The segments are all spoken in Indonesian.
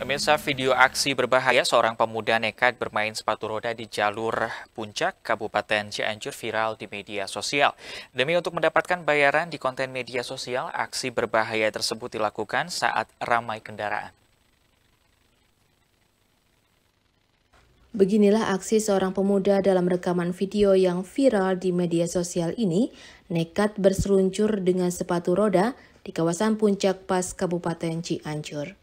Pemirsa video aksi berbahaya seorang pemuda nekat bermain sepatu roda di jalur puncak Kabupaten Cianjur viral di media sosial. Demi untuk mendapatkan bayaran di konten media sosial, aksi berbahaya tersebut dilakukan saat ramai kendaraan. Beginilah aksi seorang pemuda dalam rekaman video yang viral di media sosial ini, nekat berseluncur dengan sepatu roda di kawasan puncak pas Kabupaten Cianjur.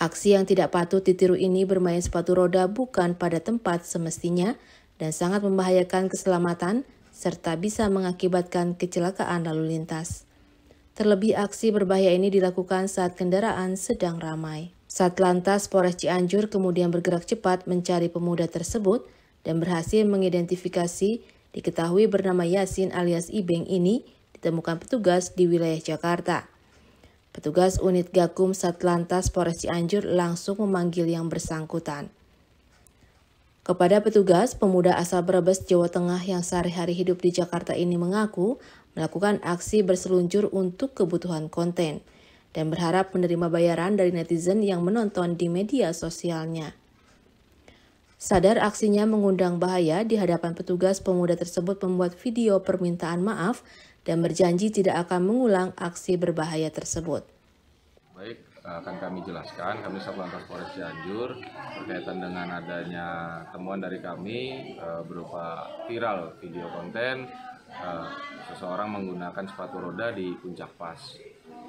Aksi yang tidak patut ditiru ini bermain sepatu roda bukan pada tempat semestinya dan sangat membahayakan keselamatan serta bisa mengakibatkan kecelakaan lalu lintas. Terlebih aksi berbahaya ini dilakukan saat kendaraan sedang ramai. Saat lantas Polres Cianjur kemudian bergerak cepat mencari pemuda tersebut dan berhasil mengidentifikasi diketahui bernama Yasin alias Ibeng ini ditemukan petugas di wilayah Jakarta. Petugas unit Gakum Satlantas Polres Cianjur langsung memanggil yang bersangkutan. Kepada petugas, pemuda asal Brebes, Jawa Tengah yang sehari-hari hidup di Jakarta ini mengaku melakukan aksi berseluncur untuk kebutuhan konten dan berharap menerima bayaran dari netizen yang menonton di media sosialnya. Sadar aksinya mengundang bahaya di hadapan petugas, pemuda tersebut membuat video permintaan maaf dan berjanji tidak akan mengulang aksi berbahaya tersebut. Baik, akan kami jelaskan. Kami Satlantas Polres Cianjur berkaitan dengan adanya temuan dari kami eh, berupa viral video konten eh, seseorang menggunakan sepatu roda di puncak pas.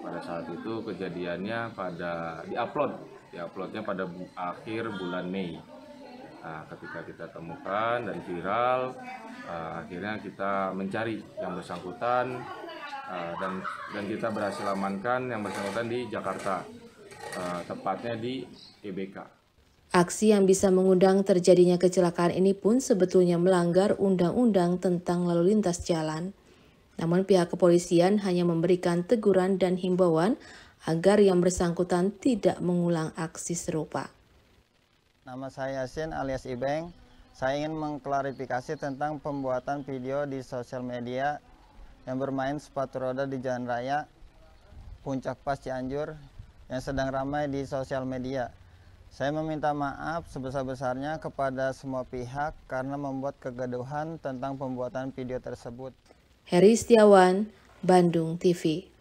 Pada saat itu kejadiannya pada diupload, diuploadnya pada akhir bulan Mei. Nah, ketika kita temukan dan viral, uh, akhirnya kita mencari yang bersangkutan uh, dan dan kita berhasil amankan yang bersangkutan di Jakarta uh, tepatnya di EBK. Aksi yang bisa mengundang terjadinya kecelakaan ini pun sebetulnya melanggar undang-undang tentang lalu lintas jalan. Namun pihak kepolisian hanya memberikan teguran dan himbauan agar yang bersangkutan tidak mengulang aksi serupa. Nama saya Yasin alias Ibeng, saya ingin mengklarifikasi tentang pembuatan video di sosial media yang bermain sepatu roda di jalan raya Puncak Pas Cianjur yang sedang ramai di sosial media. Saya meminta maaf sebesar-besarnya kepada semua pihak karena membuat kegaduhan tentang pembuatan video tersebut. Heri Setiawan, Bandung TV